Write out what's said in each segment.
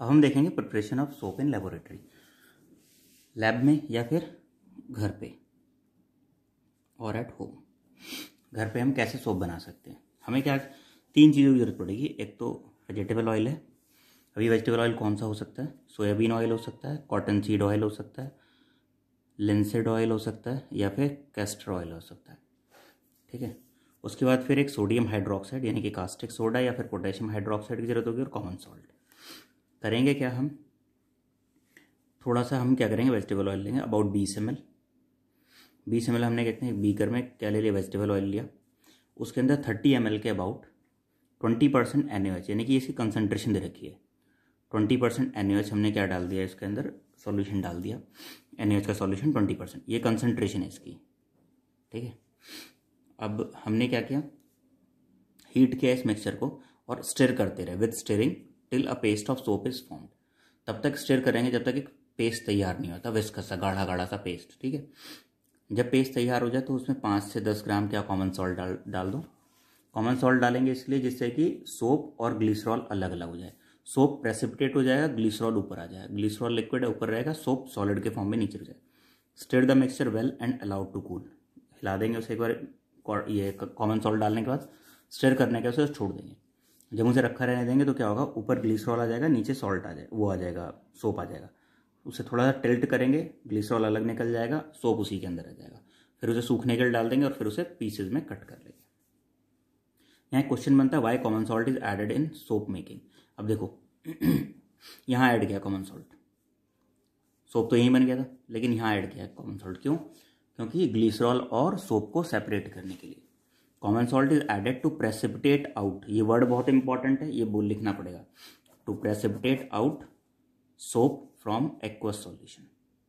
अब हम देखेंगे preparation of soap in laboratory lab में या फिर घर पे और एट होम घर पे हम कैसे सोप बना सकते हैं हमें क्या तीन चीज़ों की जरूरत पड़ेगी एक तो वेजिटेबल ऑयल है अभी वेजिटेबल ऑयल कौन सा हो सकता है सोयाबीन ऑयल हो सकता है कॉटन सीड ऑयल हो सकता है लेंसेड ऑयल हो सकता है या फिर कैस्टर ऑयल हो सकता है ठीक है उसके बाद फिर एक सोडियम हाइड्रोक्साइड यानी कि कास्टिक सोडा या फिर पोटेशियम हाइड्रोक्साइड की जरूरत होगी और कॉमन सॉल्ट करेंगे क्या हम थोड़ा सा हम क्या करेंगे वेजिटेबल ऑयल लेंगे अबाउट बीस एम एल बीस एम एल हमने कहते हैं बीकर में क्या ले लिया वेजिटेबल ऑयल लिया उसके अंदर थर्टी एम एल के अबाउट ट्वेंटी परसेंट एन यानी कि इसकी कंसनट्रेशन दे रखी है ट्वेंटी परसेंट एन हमने क्या डाल दिया इसके अंदर सॉल्यूशन डाल दिया एन का सॉल्यूशन ट्वेंटी परसेंट ये कंसनट्रेशन है इसकी ठीक है अब हमने क्या किया हीट किया इस मिक्सचर को और स्टिर करते रहे with stirring till a paste of soap is form तब तक स्टेयर करेंगे जब तक एक पेस्ट तैयार नहीं होता विस्कस सा गाढ़ा गाढ़ा सा पेस्ट ठीक है जब पेस्ट तैयार हो जाए तो उसमें पाँच से दस ग्राम क्या कॉमन सॉल्ट डाल डाल दो कॉमन सॉल्ट डालेंगे इसलिए जिससे कि सोप और ग्लिसरॉल अलग अलग हो जाए सोप प्रेसिपिटेट हो जाएगा ग्लिसरॉल ऊपर आ जाएगा ग्लिसरॉल लिक्विड ऊपर रहेगा सोप सॉलिड के फॉर्म में नीचे हो जाए stir the mixture well and allowed to cool हिला देंगे उसे एक बार ये कॉमन सॉल्ट डालने के बाद स्टेयर करने के बाद उसे छोड़ देंगे जब उसे रखा रहने देंगे तो क्या होगा ऊपर ग्लिसरॉल आ जाएगा नीचे सॉल्ट आ जाएगा वो आ जाएगा सोप आ जाएगा उसे थोड़ा सा टिल्ट करेंगे ग्लिसरॉल अलग निकल जाएगा सोप उसी के अंदर आ जाएगा फिर उसे सूखने के लिए डाल देंगे और फिर उसे पीसेज में कट कर लेंगे यहाँ क्वेश्चन बनता है why common salt is added in soap making अब देखो यहाँ ऐड किया कॉमन सॉल्ट सोप तो यहीं बन गया था लेकिन यहाँ ऐड किया कॉमन सॉल्ट क्यों क्योंकि ग्लिसरॉल और सोप को सेपरेट करने के लिए common salt is added to precipitate out ये वर्ड बहुत इंपॉर्टेंट है ये बोल लिखना पड़ेगा to precipitate out soap from aqueous solution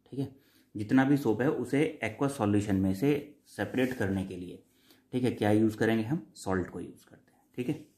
ठीक है जितना भी सोप है उसे एक्वस सॉल्यूशन में से सेपरेट करने के लिए ठीक है क्या यूज़ करेंगे हम सॉल्ट को यूज़ करते हैं ठीक है